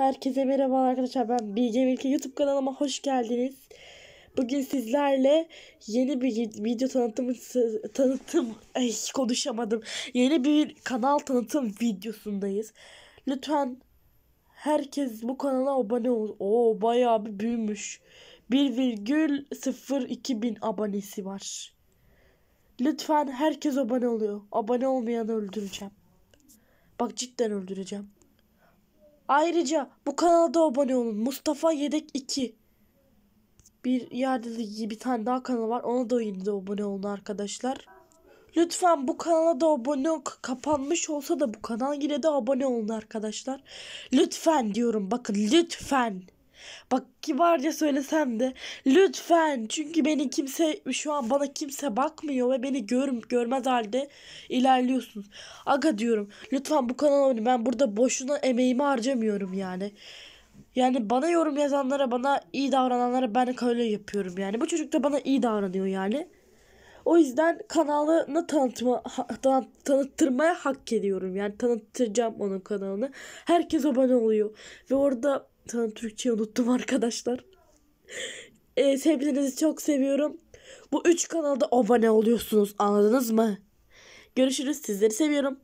Herkese merhaba arkadaşlar ben BG Bilke YouTube kanalıma hoş geldiniz. Bugün sizlerle yeni bir video tanıtım tanıtım ay konuşamadım. Yeni bir kanal tanıtım videosundayız. Lütfen herkes bu kanala abone ol. Oo bayağı bir büyümüş. 1,02 bin abonesi var. Lütfen herkes abone oluyor. Abone olmayanı öldüreceğim. Bak cidden öldüreceğim. Ayrıca bu kanalda abone olun. Mustafa Yedek 2. Bir yerde de bir tane daha kanal var. Ona da yine de abone olun arkadaşlar. Lütfen bu kanala da abone ol. Kapanmış olsa da bu kanal yine de abone olun arkadaşlar. Lütfen diyorum bakın lütfen. Bak kibarca söylesem de lütfen çünkü beni kimse şu an bana kimse bakmıyor ve beni gör, görmez halde ilerliyorsunuz. Aga diyorum lütfen bu kanala abone ben burada boşuna emeğimi harcamıyorum yani. Yani bana yorum yazanlara bana iyi davrananlara ben öyle yapıyorum yani. Bu çocuk da bana iyi davranıyor yani. O yüzden kanalını tanıtma, tan, tanıttırmaya hak ediyorum. Yani tanıtacağım onun kanalını. Herkes abone oluyor. Ve orada Tam Türkçeyi unuttum arkadaşlar. Ee, evet hepinizi çok seviyorum. Bu üç kanalda abone oluyorsunuz anladınız mı? Görüşürüz sizleri seviyorum.